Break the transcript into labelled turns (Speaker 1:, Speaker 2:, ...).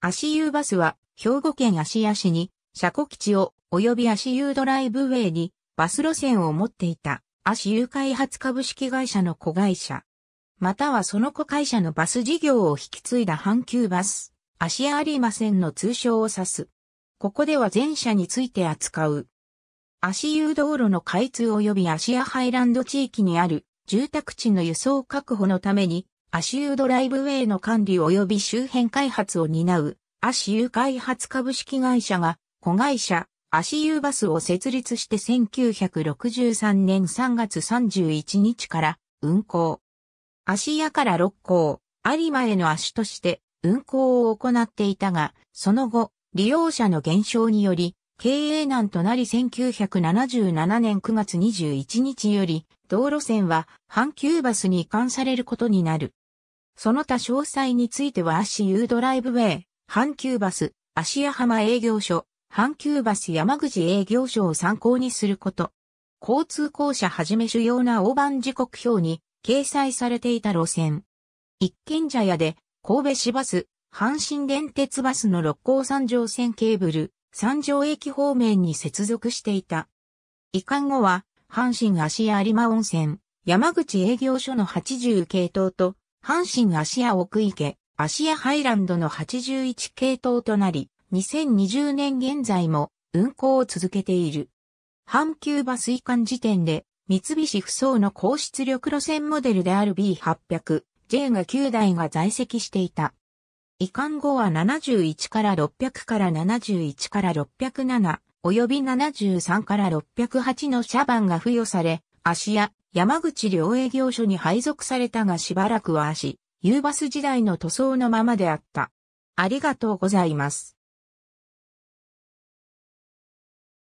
Speaker 1: 足湯バスは、兵庫県芦屋市に、車庫基地を、及び足湯ドライブウェイに、バス路線を持っていた、足湯開発株式会社の子会社。またはその子会社のバス事業を引き継いだ阪急バス、足屋有馬線の通称を指す。ここでは全車について扱う。足湯道路の開通及び足屋ハイランド地域にある住宅地の輸送確保のためにアシユードライブウェイの管理及び周辺開発を担う、アシユー開発株式会社が、子会社、アシユーバスを設立して1963年3月31日から運行。シ屋から六甲、有馬への足として運行を行っていたが、その後、利用者の減少により、経営難となり1977年9月21日より、道路線は阪急バスに移管されることになる。その他詳細については足湯ドライブウェイ、阪急バス、芦屋浜営業所、阪急バス山口営業所を参考にすること。交通公社はじめ主要な大盤時刻表に掲載されていた路線。一軒茶屋で神戸市バス、阪神電鉄バスの六甲山上線ケーブル、三条駅方面に接続していた。移管後は、阪神芦屋有馬温泉、山口営業所の80系統と、阪神芦屋奥池、芦屋ハイランドの81系統となり、2020年現在も運行を続けている。阪急バス移管時点で、三菱不走の高出力路線モデルである B800、J が9台が在籍していた。移管後は71から600から71から607、及び73から608の車番が付与され、足や山口両営業所に配属されたがしばらくは足、ユーバス時代の塗装のままであった。ありがとうございます。